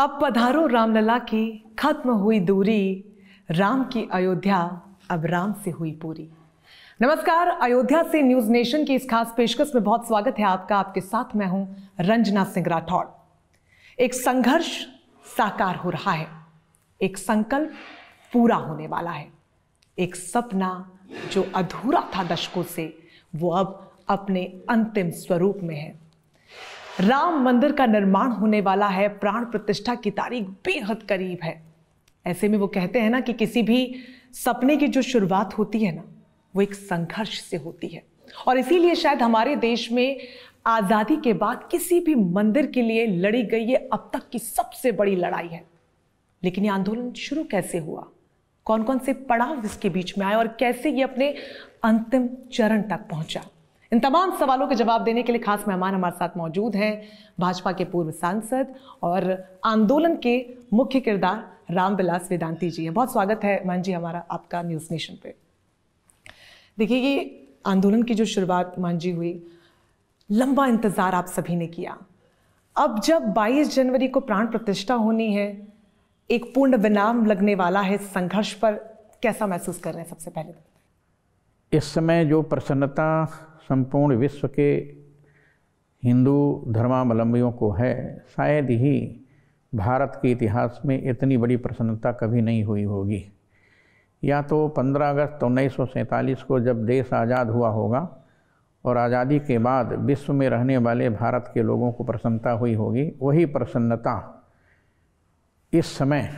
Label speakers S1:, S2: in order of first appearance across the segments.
S1: अब पधारो रामलला की खत्म हुई दूरी राम की अयोध्या अब राम से हुई पूरी नमस्कार अयोध्या से न्यूज नेशन की इस खास पेशकश में बहुत स्वागत है आपका आपके साथ मैं हूं रंजना सिंह राठौड़ एक संघर्ष साकार हो रहा है एक संकल्प पूरा होने वाला है एक सपना जो अधूरा था दशकों से वो अब अपने अंतिम स्वरूप में है राम मंदिर का निर्माण होने वाला है प्राण प्रतिष्ठा की तारीख बेहद करीब है ऐसे में वो कहते हैं ना कि किसी भी सपने की जो शुरुआत होती है ना वो एक संघर्ष से होती है और इसीलिए शायद हमारे देश में आज़ादी के बाद किसी भी मंदिर के लिए लड़ी गई ये अब तक की सबसे बड़ी लड़ाई है लेकिन ये आंदोलन शुरू कैसे हुआ कौन कौन से पड़ाव इसके बीच में आए और कैसे ये अपने अंतिम चरण तक पहुंचा इन तमाम सवालों के जवाब देने के लिए खास मेहमान हमारे साथ मौजूद हैं भाजपा के पूर्व सांसद और आंदोलन के मुख्य किरदार रामविलास वेदांति जी हैं बहुत स्वागत है मान जी हमारा आपका न्यूज़ नेशन पे देखिए ये आंदोलन की जो शुरुआत मान जी हुई लंबा इंतज़ार आप सभी ने किया अब जब 22 जनवरी को प्राण प्रतिष्ठा होनी है एक पूर्ण विनाम लगने वाला है संघर्ष पर कैसा महसूस कर रहे हैं सबसे पहले
S2: इस समय जो प्रसन्नता संपूर्ण विश्व के हिंदू धर्मावलंबियों को है शायद ही भारत के इतिहास में इतनी बड़ी प्रसन्नता कभी नहीं हुई होगी या तो 15 अगस्त उन्नीस को जब देश आज़ाद हुआ होगा और आज़ादी के बाद विश्व में रहने वाले भारत के लोगों को प्रसन्नता हुई होगी वही प्रसन्नता इस समय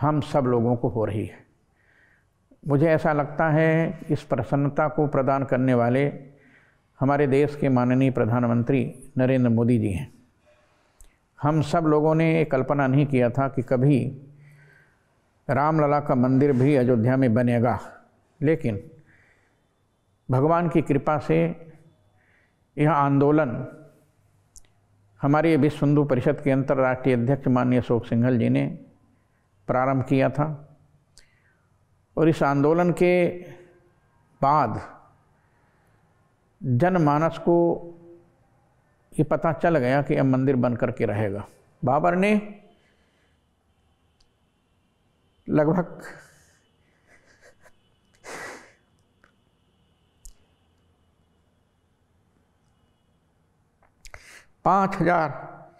S2: हम सब लोगों को हो रही है मुझे ऐसा लगता है इस प्रसन्नता को प्रदान करने वाले हमारे देश के माननीय प्रधानमंत्री नरेंद्र मोदी जी हैं हम सब लोगों ने ये कल्पना नहीं किया था कि कभी रामलला का मंदिर भी अयोध्या में बनेगा लेकिन भगवान की कृपा से यह आंदोलन हमारे विश्व हिंदू परिषद के अंतर्राष्ट्रीय अध्यक्ष माननीय अशोक सिंघल जी ने प्रारंभ किया था और इस आंदोलन के बाद जनमानस को ये पता चल गया कि अब मंदिर बन करके रहेगा बाबर ने लगभग पाँच हजार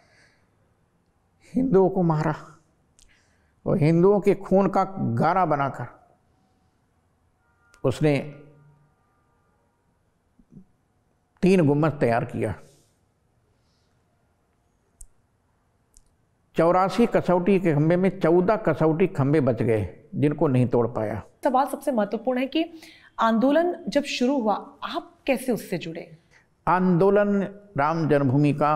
S2: हिंदुओं को मारा और हिंदुओं के खून का गारा बनाकर उसने तीन गुम्बद तैयार किया चौरासी कसौटी के खंबे में चौदह कसौटी खंबे बच गए जिनको नहीं तोड़ पाया
S1: सवाल सबसे महत्वपूर्ण है कि आंदोलन जब शुरू हुआ आप कैसे उससे जुड़े
S2: आंदोलन राम जन्मभूमि का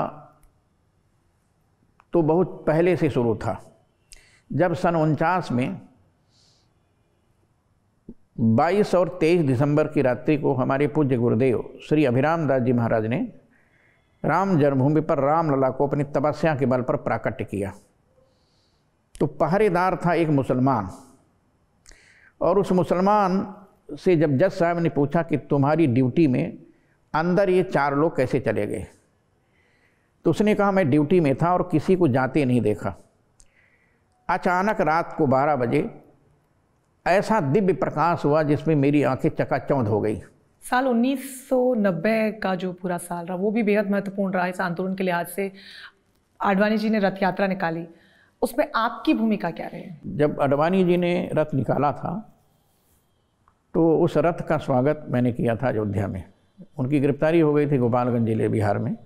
S2: तो बहुत पहले से शुरू था जब सन उनचास में 22 और 23 दिसंबर की रात्रि को हमारे पूज्य गुरुदेव श्री अभिराम दास जी महाराज ने राम जन्मभूमि पर रामलला को अपनी तपस्या के बल पर प्राकट किया तो पहरेदार था एक मुसलमान और उस मुसलमान से जब जज साहब ने पूछा कि तुम्हारी ड्यूटी में अंदर ये चार लोग कैसे चले गए तो उसने कहा मैं ड्यूटी में था और किसी को जाते नहीं देखा अचानक रात को 12 बजे ऐसा दिव्य प्रकाश हुआ जिसमें मेरी आंखें चकाचौंध हो गई
S1: साल 1990 का जो पूरा साल रहा वो भी बेहद महत्वपूर्ण रहा इस आंदोलन के लिहाज से आडवाणी जी ने रथ यात्रा निकाली उसमें आपकी भूमिका क्या रही
S2: जब आडवाणी जी ने रथ निकाला था तो उस रथ का स्वागत मैंने किया था अयोध्या में उनकी गिरफ्तारी हो गई थी गोपालगंज जिले बिहार में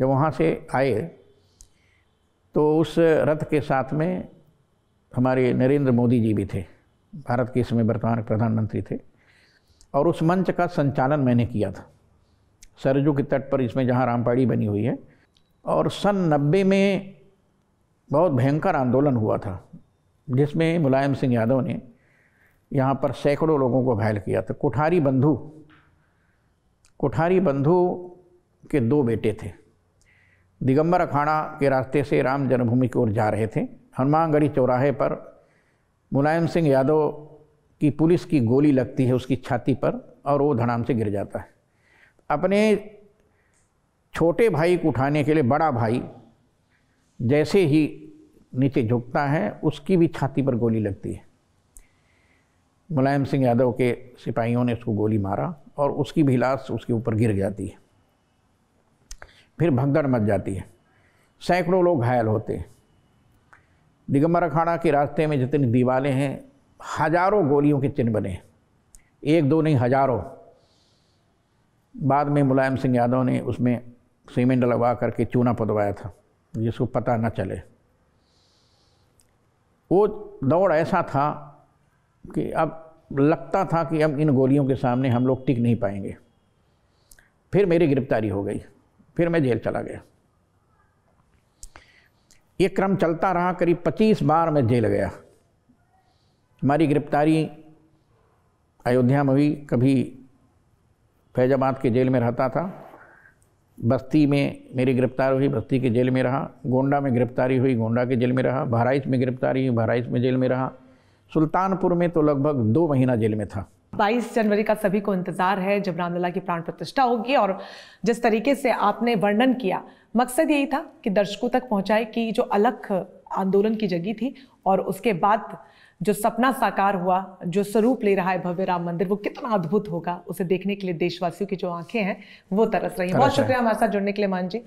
S2: जब वहाँ से आए तो उस रथ के साथ में हमारे नरेंद्र मोदी जी भी थे भारत के समय वर्तमान प्रधानमंत्री थे और उस मंच का संचालन मैंने किया था सरजू के तट पर इसमें जहाँ रामपाड़ी बनी हुई है और सन नब्बे में बहुत भयंकर आंदोलन हुआ था जिसमें मुलायम सिंह यादव ने यहाँ पर सैकड़ों लोगों को घायल किया था कोठारी बंधु कोठारी बंधु के दो बेटे थे दिगंबर अखाड़ा के रास्ते से राम जन्मभूमि की ओर जा रहे थे हनुमानगढ़ी चौराहे पर मुलायम सिंह यादव की पुलिस की गोली लगती है उसकी छाती पर और वो धड़ाम से गिर जाता है अपने छोटे भाई को उठाने के लिए बड़ा भाई जैसे ही नीचे झुकता है उसकी भी छाती पर गोली लगती है मुलायम सिंह यादव के सिपाहियों ने उसको गोली मारा और उसकी भी लाश उसके ऊपर गिर जाती है फिर भगदड़ मच जाती है सैकड़ों लोग घायल होते हैं दिगंबर अखाड़ा के रास्ते में जितनी दीवारें हैं हजारों गोलियों के चिन्ह बने एक दो नहीं हजारों बाद में मुलायम सिंह यादव ने उसमें सीमेंट लगवा करके चूना पदवाया था जिसको पता न चले वो दौड़ ऐसा था कि अब लगता था कि अब इन गोलियों के सामने हम लोग टिक नहीं पाएंगे फिर मेरी गिरफ्तारी हो गई फिर मैं जेल चला गया ये क्रम चलता रहा करीब 25 बार मैं जेल गया हमारी गिरफ्तारी अयोध्या में हुई कभी फैजाबाद के जेल में रहता था बस्ती में मेरी गिरफ्तार हुई बस्ती के जेल में रहा गोंडा में गिरफ्तारी हुई गोंडा के जेल में रहा बहराइच में गिरफ्तारी हुई बहराइच में जेल में रहा सुल्तानपुर में तो लगभग दो महीना जेल में था
S1: 22 जनवरी का सभी को इंतज़ार है जब रामलला की प्राण प्रतिष्ठा होगी और जिस तरीके से आपने वर्णन किया मकसद यही था कि दर्शकों तक पहुंचाए कि जो अलग आंदोलन की जगह थी और उसके बाद जो सपना साकार हुआ जो स्वरूप ले रहा है भव्य राम मंदिर वो कितना अद्भुत होगा उसे देखने के लिए देशवासियों की जो आंखें हैं वो तरस रही हैं बहुत शुक्रिया हमारे साथ जुड़ने के लिए मान जी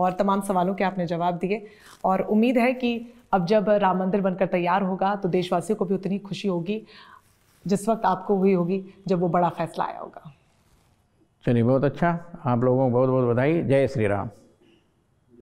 S1: और तमाम सवालों के आपने जवाब दिए और उम्मीद है कि अब जब राम मंदिर बनकर तैयार होगा तो देशवासियों को भी उतनी खुशी होगी जिस वक्त आपको हुई होगी जब वो बड़ा फैसला आया होगा
S2: चलिए बहुत अच्छा आप लोगों को बहुत बहुत बधाई जय श्री राम